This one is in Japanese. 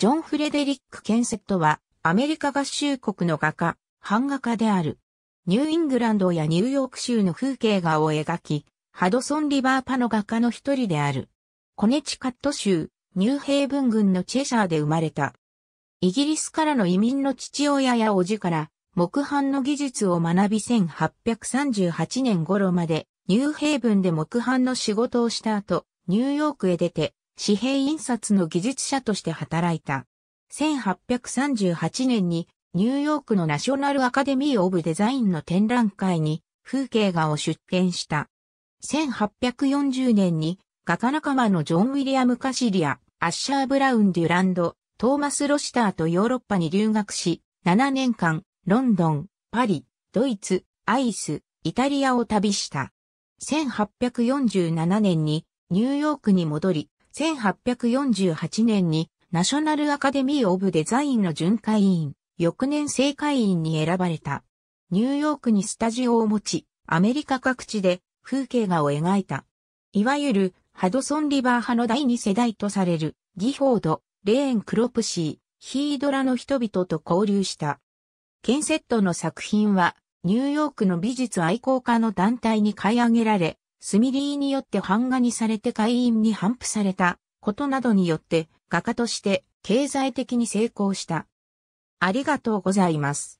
ジョン・フレデリック・ケンセットは、アメリカ合衆国の画家、版画家である。ニューイングランドやニューヨーク州の風景画を描き、ハドソン・リバーパの画家の一人である。コネチカット州、ニューヘイブン郡のチェシャーで生まれた。イギリスからの移民の父親や叔父から、木版の技術を学び1838年頃まで、ニューヘイブンで木版の仕事をした後、ニューヨークへ出て、紙幣印刷の技術者として働いた。1838年にニューヨークのナショナルアカデミー・オブ・デザインの展覧会に風景画を出展した。1840年に画家仲間のジョン・ウィリアム・カシリア、アッシャー・ブラウン・デュランド、トーマス・ロシターとヨーロッパに留学し、7年間、ロンドン、パリ、ドイツ、アイス、イタリアを旅した。1847年にニューヨークに戻り、1848年にナショナルアカデミー・オブ・デザインの巡回委員、翌年正会員に選ばれた。ニューヨークにスタジオを持ち、アメリカ各地で風景画を描いた。いわゆるハドソンリバー派の第二世代とされるギフォード、レーン・クロプシー、ヒードラの人々と交流した。ケンセットの作品はニューヨークの美術愛好家の団体に買い上げられ、スミリーによって版画にされて会員に頒布されたことなどによって画家として経済的に成功した。ありがとうございます。